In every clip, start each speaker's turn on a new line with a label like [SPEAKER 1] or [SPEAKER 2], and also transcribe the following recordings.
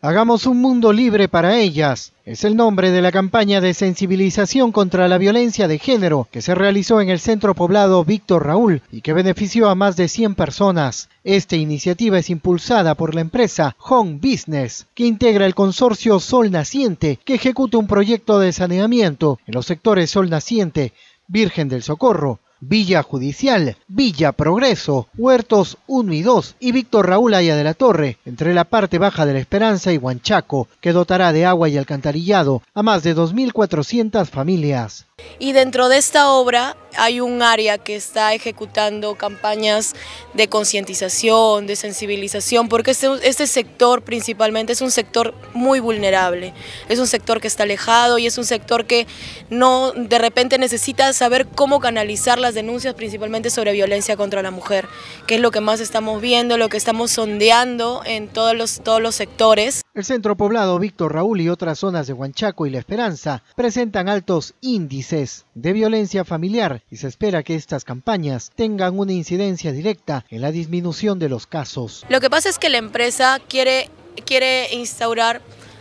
[SPEAKER 1] Hagamos un mundo libre para ellas. Es el nombre de la campaña de sensibilización contra la violencia de género que se realizó en el centro poblado Víctor Raúl y que benefició a más de 100 personas. Esta iniciativa es impulsada por la empresa Home Business, que integra el consorcio Sol Naciente, que ejecuta un proyecto de saneamiento en los sectores Sol Naciente, Virgen del Socorro, Villa Judicial, Villa Progreso, Huertos 1 y 2 y Víctor Raúl Aya de la Torre, entre la parte baja de La Esperanza y Huanchaco, que dotará de agua y alcantarillado a más de 2.400 familias.
[SPEAKER 2] Y dentro de esta obra hay un área que está ejecutando campañas de concientización, de sensibilización, porque este, este, sector principalmente es un sector muy vulnerable, es un sector que está alejado y es un sector que no de repente necesita saber cómo canalizar la denuncias principalmente sobre violencia contra la mujer, que es lo que más estamos viendo, lo que estamos sondeando en todos los, todos los sectores.
[SPEAKER 1] El centro poblado Víctor Raúl y otras zonas de Huanchaco y La Esperanza presentan altos índices de violencia familiar y se espera que estas campañas tengan una incidencia directa en la disminución de los casos.
[SPEAKER 2] Lo que pasa es que la empresa quiere, quiere instaurar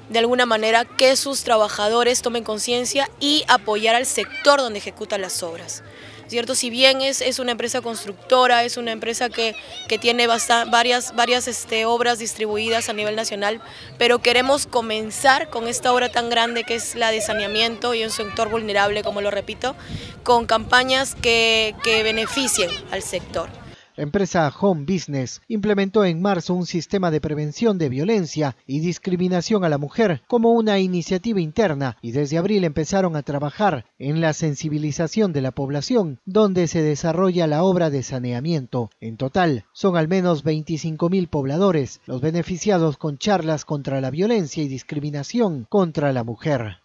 [SPEAKER 2] de alguna manera que sus trabajadores tomen conciencia y apoyar al sector donde ejecutan las obras. Si bien es, una empresa constructora, es una empresa que, tiene varias, varias este, obras distribuidas a nivel nacional, pero queremos comenzar con esta obra tan grande que es la de saneamiento y un sector vulnerable, como lo repito, con campañas que, que beneficien al sector.
[SPEAKER 1] La empresa Home Business implementó en marzo un sistema de prevención de violencia y discriminación a la mujer como una iniciativa interna y desde abril empezaron a trabajar en la sensibilización de la población, donde se desarrolla la obra de saneamiento. En total, son al menos 25.000 pobladores los beneficiados con charlas contra la violencia y discriminación contra la mujer.